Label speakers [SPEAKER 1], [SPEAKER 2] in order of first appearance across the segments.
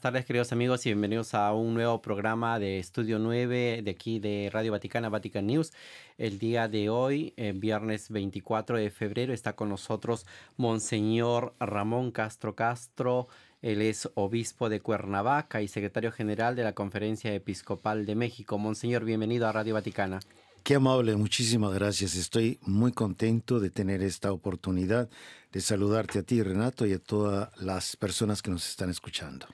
[SPEAKER 1] buenas tardes queridos amigos y bienvenidos a un nuevo programa de Estudio 9 de aquí de Radio Vaticana, Vatican News. El día de hoy, eh, viernes 24 de febrero, está con nosotros Monseñor Ramón Castro Castro. Él es obispo de Cuernavaca y secretario general de la Conferencia Episcopal de México. Monseñor, bienvenido a Radio Vaticana.
[SPEAKER 2] Qué amable, muchísimas gracias. Estoy muy contento de tener esta oportunidad de saludarte a ti, Renato, y a todas las personas que nos están escuchando.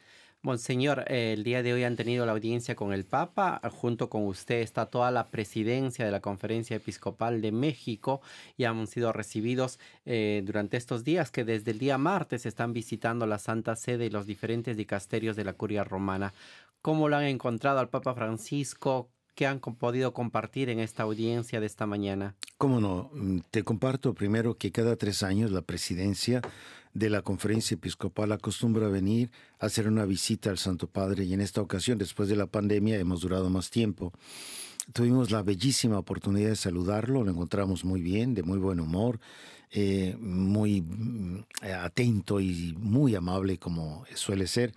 [SPEAKER 1] Monseñor, eh, el día de hoy han tenido la audiencia con el Papa. Junto con usted está toda la presidencia de la Conferencia Episcopal de México y han sido recibidos eh, durante estos días que desde el día martes están visitando la Santa Sede y los diferentes dicasterios de la Curia Romana. ¿Cómo lo han encontrado al Papa Francisco? que han podido compartir en esta audiencia de esta mañana.
[SPEAKER 2] Cómo no, mm, te comparto primero que cada tres años la presidencia de la conferencia episcopal acostumbra venir a hacer una visita al Santo Padre y en esta ocasión, después de la pandemia, hemos durado más tiempo. Tuvimos la bellísima oportunidad de saludarlo, lo encontramos muy bien, de muy buen humor, eh, muy mm, atento y muy amable como suele ser.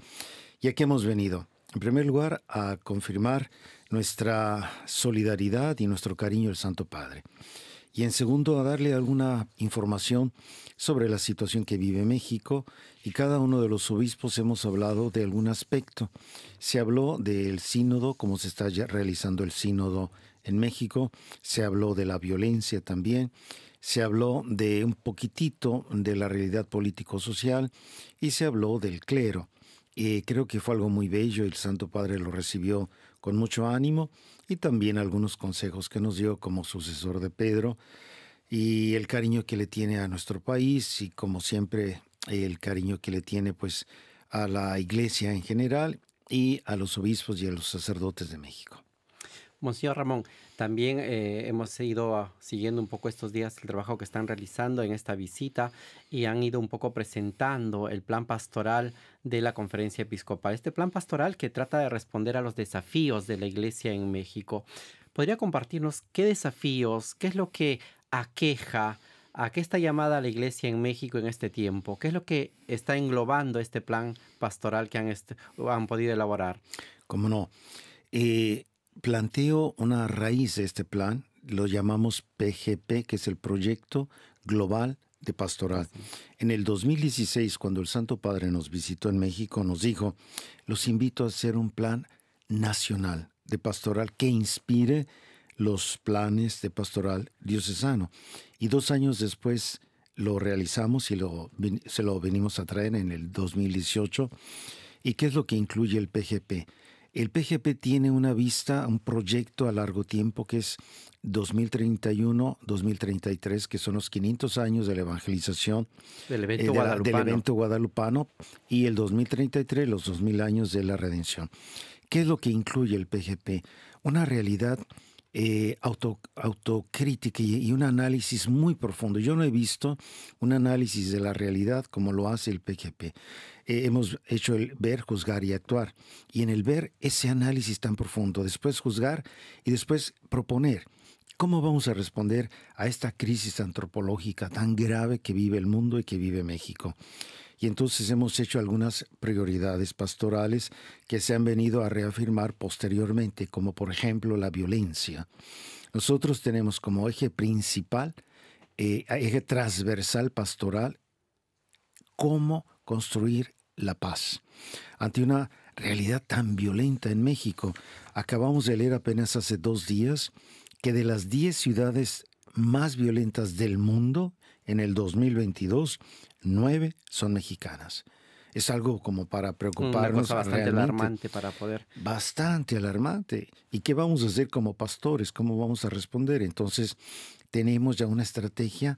[SPEAKER 2] Y aquí hemos venido en primer lugar, a confirmar nuestra solidaridad y nuestro cariño al Santo Padre. Y en segundo, a darle alguna información sobre la situación que vive México. Y cada uno de los obispos hemos hablado de algún aspecto. Se habló del sínodo, cómo se está realizando el sínodo en México. Se habló de la violencia también se habló de un poquitito de la realidad político-social y se habló del clero. Eh, creo que fue algo muy bello, el Santo Padre lo recibió con mucho ánimo y también algunos consejos que nos dio como sucesor de Pedro y el cariño que le tiene a nuestro país y como siempre el cariño que le tiene pues a la iglesia en general y a los obispos y a los sacerdotes de México.
[SPEAKER 1] Monseñor Ramón, también eh, hemos ido siguiendo un poco estos días el trabajo que están realizando en esta visita y han ido un poco presentando el plan pastoral de la conferencia episcopal. Este plan pastoral que trata de responder a los desafíos de la iglesia en México. ¿Podría compartirnos qué desafíos, qué es lo que aqueja, a qué está llamada la iglesia en México en este tiempo? ¿Qué es lo que está englobando este plan pastoral que han, han podido elaborar? Cómo no. Eh,
[SPEAKER 2] planteo una raíz de este plan, lo llamamos PGP, que es el Proyecto Global de Pastoral. En el 2016, cuando el Santo Padre nos visitó en México, nos dijo, los invito a hacer un plan nacional de pastoral que inspire los planes de pastoral diocesano. Y dos años después lo realizamos y se lo venimos a traer en el 2018. ¿Y qué es lo que incluye el PGP? El PGP tiene una vista, un proyecto a largo tiempo que es 2031-2033, que son los 500 años de la evangelización del eh, evento, guadalupano y el 2033, los 2000 años de la redención. ¿Qué es lo que incluye el PGP? Una realidad eh, autocrítica y, un análisis muy profundo. Yo no he visto un análisis de la realidad como lo hace el PGP. Eh, hemos hecho el ver, juzgar y actuar. Y en el ver ese análisis tan profundo, después juzgar y después proponer. ¿Cómo vamos a responder a esta crisis antropológica tan grave que vive el mundo y que vive México? y entonces hemos hecho algunas prioridades pastorales que se han venido a reafirmar posteriormente, como por ejemplo la violencia. Nosotros tenemos como eje principal, eh, eje transversal pastoral, cómo construir la paz. Ante una realidad tan violenta en México, acabamos de leer apenas hace dos días que de las 10 ciudades más violentas del mundo en el 2022, nueve son mexicanas. Es algo como para mm, preocuparnos. Una cosa bastante alarmante para poder. Bastante alarmante. ¿Y qué vamos a hacer como pastores? ¿Cómo vamos a responder? Entonces, tenemos ya una estrategia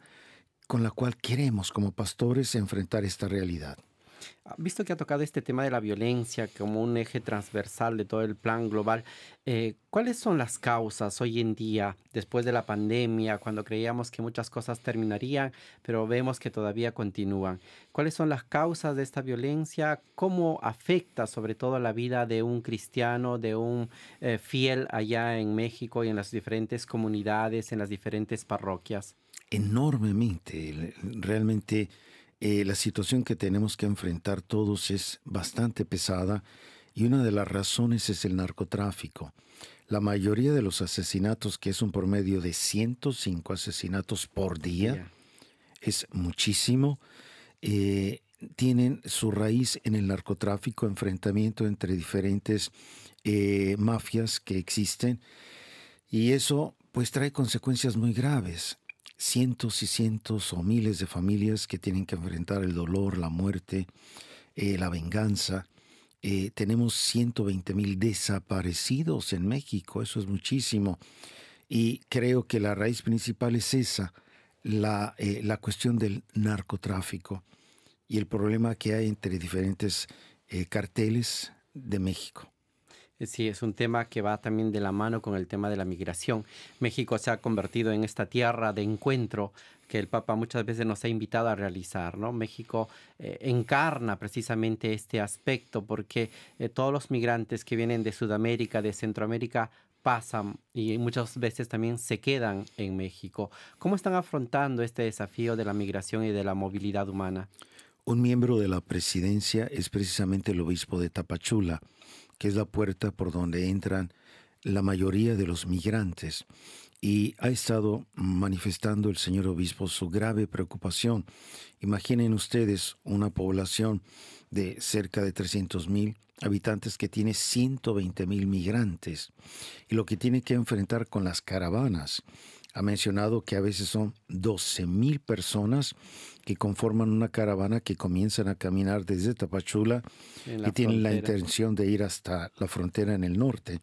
[SPEAKER 2] con la cual queremos como pastores enfrentar esta realidad.
[SPEAKER 1] Ah, visto que ha tocado este tema de la violencia como un eje transversal de todo el plan global, eh, ¿cuáles son las causas hoy en día, después de la pandemia, cuando creíamos que muchas cosas terminarían, pero vemos que todavía continúan? ¿Cuáles son las causas de esta violencia? ¿Cómo afecta sobre todo la vida de un cristiano, de un eh, fiel allá en México y en las diferentes comunidades, en las diferentes parroquias?
[SPEAKER 2] Enormemente, realmente eh, la situación que tenemos que enfrentar todos es bastante pesada y una de las razones es el narcotráfico. La mayoría de los asesinatos, que es un promedio de 105 asesinatos por día, es muchísimo, eh, tienen su raíz en el narcotráfico, enfrentamiento entre diferentes eh, mafias que existen, y eso pues trae consecuencias muy graves cientos y cientos o miles de familias que tienen que enfrentar el dolor, la muerte, eh, la venganza. Eh, tenemos 120 mil desaparecidos en México, eso es muchísimo. Y creo que la raíz principal es esa, la, eh, la cuestión del narcotráfico y el problema que hay entre diferentes carteles de México.
[SPEAKER 1] Eh, sí, es un tema que va también de la mano con el tema de la migración. México se ha convertido en esta tierra de encuentro que el Papa muchas veces nos ha invitado a realizar, ¿no? México eh, encarna precisamente este aspecto porque eh, todos los migrantes que vienen de Sudamérica, de Centroamérica, pasan y muchas veces también se quedan en México. ¿Cómo están afrontando este desafío de la migración y de la movilidad humana?
[SPEAKER 2] Un miembro de la presidencia es precisamente el obispo de Tapachula, que es la puerta por donde entran la mayoría de los migrantes. Y ha estado manifestando el señor obispo su grave preocupación. Imaginen ustedes una población de cerca de 300 mil habitantes que tiene 120 mil migrantes y lo que tiene que enfrentar con las caravanas ha mencionado que a veces son 12 mil personas que conforman una caravana que comienzan a caminar desde Tapachula y tienen la intención de ir hasta la frontera en el norte.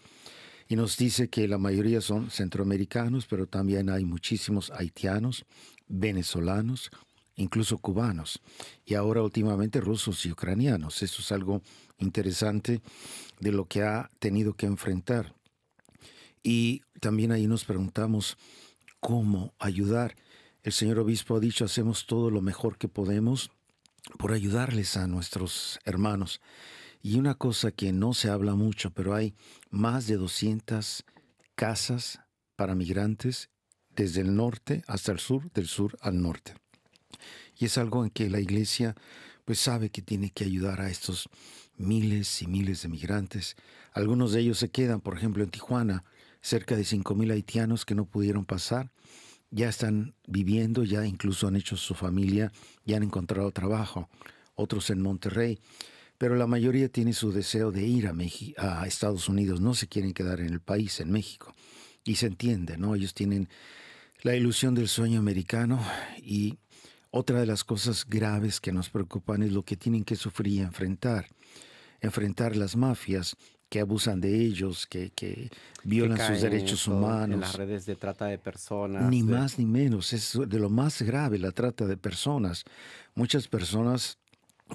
[SPEAKER 2] Y nos dice que la mayoría son centroamericanos, pero también hay muchísimos haitianos, venezolanos, incluso cubanos, y ahora últimamente rusos y ucranianos. Eso es algo interesante de lo que ha tenido que enfrentar. Y también ahí nos preguntamos, cómo ayudar. El señor obispo ha dicho, hacemos todo lo mejor que podemos por ayudarles a nuestros hermanos. Y una cosa que no se habla mucho, pero hay más de 200 casas para migrantes desde el norte hasta el sur, del sur al norte. Y es algo en que la iglesia pues sabe que tiene que ayudar a estos miles y miles de migrantes. Algunos de ellos se quedan, por ejemplo, en Tijuana, cerca de 5.000 haitianos que no pudieron pasar, ya están viviendo, ya incluso han hecho su familia, ya han encontrado trabajo, otros en Monterrey, pero la mayoría tiene su deseo de ir a, a Estados Unidos, no se quieren quedar en el país, en México. Y se entiende, ¿no? Ellos tienen la ilusión del sueño americano y otra de las cosas graves que nos preocupan es lo que tienen que sufrir y enfrentar. Enfrentar las mafias, que abusan de ellos, que, violan sus derechos humanos. En las
[SPEAKER 1] redes de trata de personas. Ni más
[SPEAKER 2] ni menos, es de lo más grave la trata de personas. Muchas personas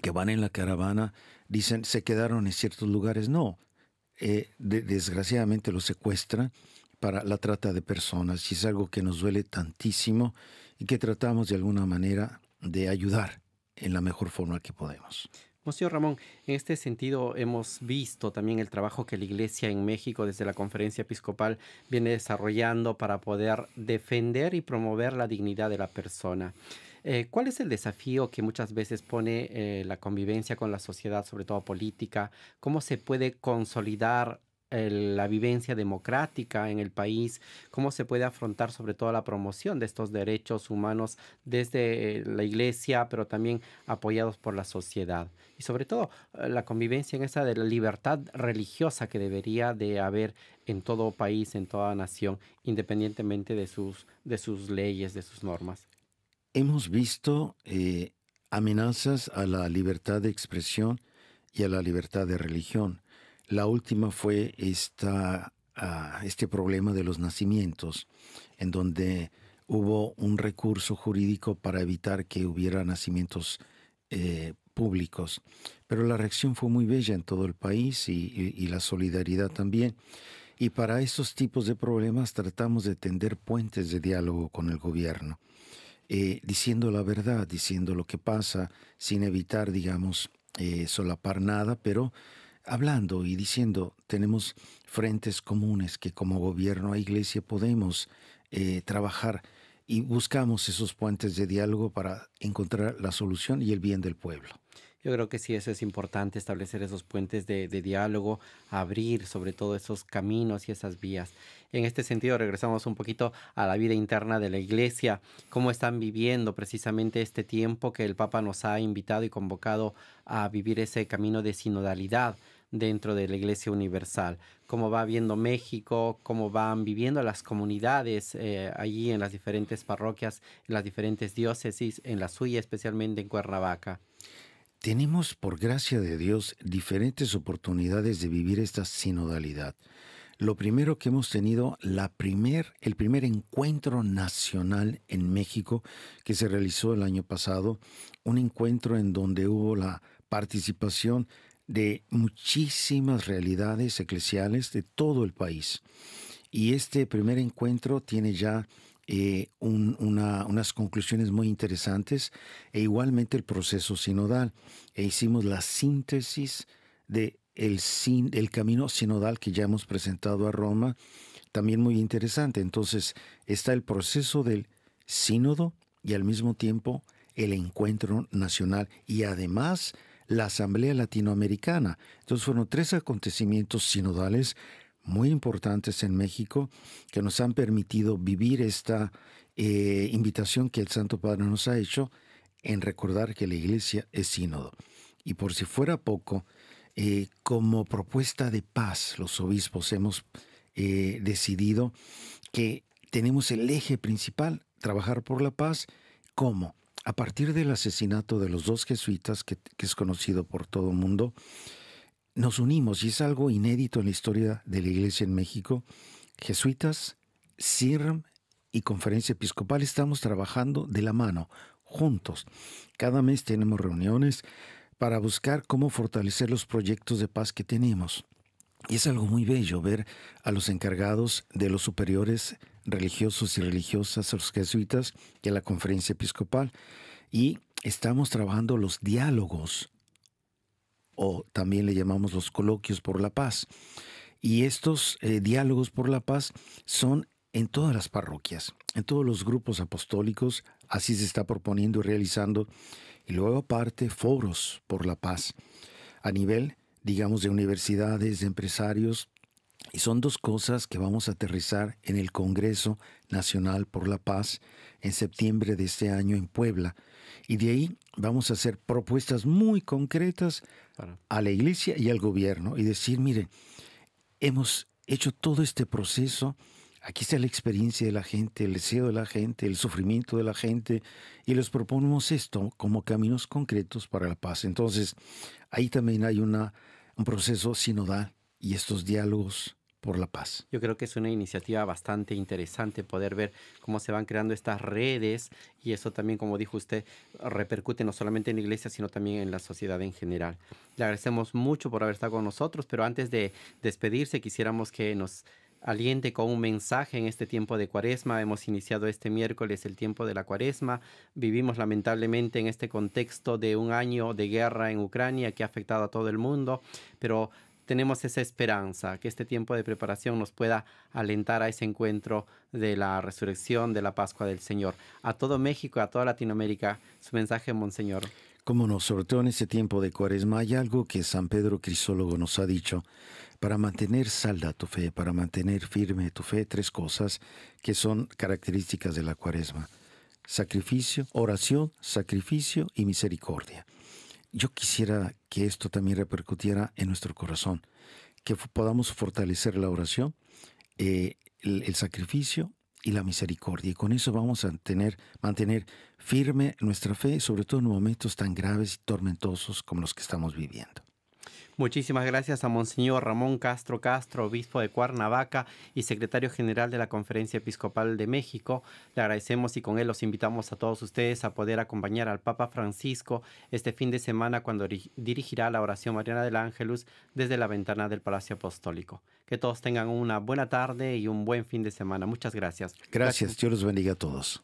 [SPEAKER 2] que van en la caravana dicen se quedaron en ciertos lugares. No, eh, desgraciadamente los secuestran para la trata de personas y es algo que nos duele tantísimo y que tratamos de alguna manera de ayudar en la mejor forma que podemos.
[SPEAKER 1] Monseñor Ramón, en este sentido hemos visto también el trabajo que la Iglesia en México desde la Conferencia Episcopal viene desarrollando para poder defender y promover la dignidad de la persona. Eh, ¿Cuál es el desafío que muchas veces pone eh, la convivencia con la sociedad, sobre todo política? ¿Cómo se puede consolidar la vivencia democrática en el país, cómo se puede afrontar sobre todo la promoción de estos derechos humanos desde eh, la iglesia, pero también apoyados por la sociedad. Y sobre todo eh, la convivencia en esa de la libertad religiosa que debería de haber en todo país, en toda nación, independientemente de sus, de sus leyes, de sus normas.
[SPEAKER 2] Hemos visto eh, amenazas a la libertad de expresión y a la libertad de religión. La última fue ah, este problema de los nacimientos, en donde hubo un recurso jurídico para evitar que hubiera nacimientos eh, públicos. Pero la reacción fue muy bella en todo el país y, la solidaridad también. Y para estos tipos de problemas tratamos de tender puentes de diálogo con el gobierno, eh, diciendo la verdad, diciendo lo que pasa, sin evitar, digamos, eh, solapar nada, pero hablando y diciendo, tenemos frentes comunes que como gobierno e iglesia podemos eh, trabajar y buscamos esos puentes de diálogo para encontrar la solución y el bien del pueblo.
[SPEAKER 1] Yo creo que sí, eso es importante, establecer esos puentes de, diálogo, abrir sobre todo esos caminos y esas vías. En este sentido, regresamos un poquito a la vida interna de la iglesia, cómo están viviendo precisamente este tiempo que el Papa nos ha invitado y convocado a vivir ese camino de sinodalidad dentro de la Iglesia Universal, cómo va viendo México, cómo van viviendo las comunidades eh, allí en las diferentes parroquias, en las diferentes diócesis, en la suya especialmente en Cuernavaca.
[SPEAKER 2] Tenemos, por gracia de Dios, diferentes oportunidades de vivir esta sinodalidad. Lo primero que hemos tenido, la primer, el primer encuentro nacional en México que se realizó el año pasado, un encuentro en donde hubo la participación de muchísimas realidades eclesiales de todo el país. Y este primer encuentro tiene ya eh, unas conclusiones muy interesantes e igualmente el proceso sinodal. E hicimos la síntesis de el camino sinodal que ya hemos presentado a Roma, también muy interesante. Entonces está el proceso del sínodo y al mismo tiempo el encuentro nacional y además la Asamblea Latinoamericana. Entonces fueron tres acontecimientos sinodales muy importantes en México que nos han permitido vivir esta eh, invitación que el Santo Padre nos ha hecho en recordar que la Iglesia es sínodo. Y por si fuera poco, eh, como propuesta de paz, los obispos hemos eh, decidido que tenemos el eje principal, trabajar por la paz, ¿cómo? a partir del asesinato de los dos jesuitas, que, es conocido por todo el mundo, nos unimos, y es algo inédito en la historia de la Iglesia en México, jesuitas, CIRM y Conferencia Episcopal, estamos trabajando de la mano, juntos. Cada mes tenemos reuniones para buscar cómo fortalecer los proyectos de paz que tenemos. Y es algo muy bello ver a los encargados de los superiores religiosos y religiosas, a los jesuitas y a la conferencia episcopal. Y estamos trabajando los diálogos, o también le llamamos los coloquios por la paz. Y estos eh, diálogos por la paz son en todas las parroquias, en todos los grupos apostólicos, así se está proponiendo y realizando. Y luego aparte, foros por la paz a nivel, digamos, de universidades, de empresarios, y son dos cosas que vamos a aterrizar en el Congreso Nacional por la Paz en septiembre de este año en Puebla. Y de ahí vamos a hacer propuestas muy concretas a la Iglesia y al gobierno y decir, mire, hemos hecho todo este proceso, aquí está la experiencia de la gente, el deseo de la gente, el sufrimiento de la gente, y les proponemos esto como caminos concretos para la paz. Entonces, ahí también hay una, un proceso sinodal y estos diálogos por la paz.
[SPEAKER 1] Yo creo que es una iniciativa bastante interesante poder ver cómo se van creando estas redes y eso también, como dijo usted, repercute no solamente en la iglesia, sino también en la sociedad en general. Le agradecemos mucho por haber estado con nosotros, pero antes de despedirse, quisiéramos que nos aliente con un mensaje en este tiempo de cuaresma. Hemos iniciado este miércoles el tiempo de la cuaresma. Vivimos lamentablemente en este contexto de un año de guerra en Ucrania que ha afectado a todo el mundo, pero tenemos esa esperanza, que este tiempo de preparación nos pueda alentar a ese encuentro de la resurrección de la Pascua del Señor. A todo México, a toda Latinoamérica, su mensaje, Monseñor.
[SPEAKER 2] Cómo nos sorteó en este tiempo de cuaresma, hay algo que San Pedro Crisólogo nos ha dicho. Para mantener salda tu fe, para mantener firme tu fe, tres cosas que son características de la cuaresma. Sacrificio, oración, sacrificio y misericordia yo quisiera que esto también repercutiera en nuestro corazón, que podamos fortalecer la oración, eh, el, sacrificio y la misericordia. Y con eso vamos a tener, mantener firme nuestra fe, sobre todo en momentos tan graves y tormentosos como los que estamos viviendo.
[SPEAKER 1] Muchísimas gracias a Monseñor Ramón Castro Castro, obispo de Cuernavaca y secretario general de la Conferencia Episcopal de México. Le agradecemos y con él los invitamos a todos ustedes a poder acompañar al Papa Francisco este fin de semana cuando dirigirá la oración mariana del Ángelus desde la ventana del Palacio Apostólico. Que todos tengan una buena tarde y un buen fin de semana. Muchas gracias. Gracias,
[SPEAKER 2] gracias. Dios los bendiga a todos.